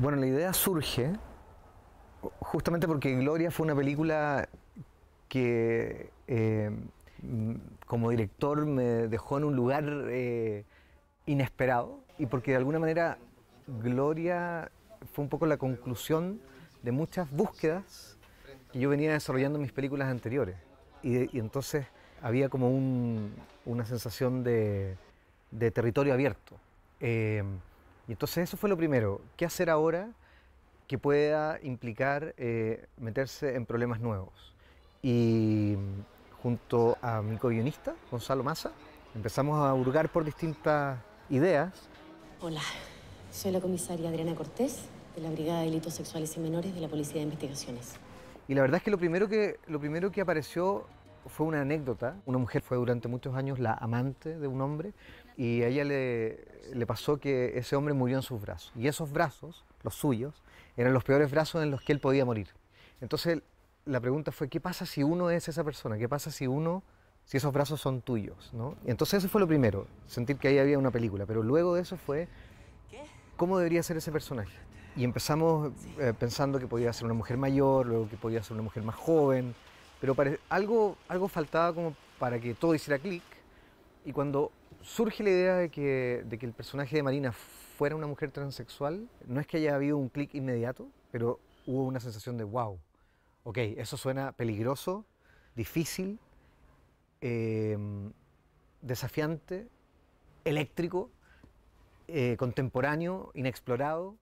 Bueno, la idea surge justamente porque Gloria fue una película que eh, mm, como director me dejó en un lugar eh, inesperado y porque de alguna manera Gloria fue un poco la conclusión de muchas búsquedas que yo venía desarrollando en mis películas anteriores. Y, entonces había como una sensación de, territorio abierto. Eh, y entonces eso fue lo primero. ¿Qué hacer ahora que pueda implicar eh, meterse en problemas nuevos? Y mm, junto a mi co-guionista, Gonzalo Massa, empezamos a hurgar por distintas ideas. Hola, soy la comisaria Adriana Cortés, de la Brigada de Delitos Sexuales y Menores de la Policía de Investigaciones. Y la verdad es que lo primero que, lo primero que apareció fue una anécdota. Una mujer fue durante muchos años la amante de un hombre y a ella le, pasó que ese hombre murió en sus brazos. Y esos brazos, los suyos, eran los peores brazos en los que él podía morir. Entonces la pregunta fue, ¿qué pasa si uno es esa persona? ¿Qué pasa si uno, si esos brazos son tuyos? ¿no? entonces eso fue lo primero, sentir que ahí había una película. Pero luego de eso fue, ¿cómo debería ser ese personaje? Y empezamos eh, pensando que podía ser una mujer mayor, luego que podía ser una mujer más joven, pero algo, algo faltaba como para que todo hiciera clic. Y cuando surge la idea de que, el personaje de Marina fuera una mujer transexual, no es que haya habido un clic inmediato, pero hubo una sensación de wow. Ok, eso suena peligroso, difícil, eh, desafiante, eléctrico, eh, contemporáneo, inexplorado.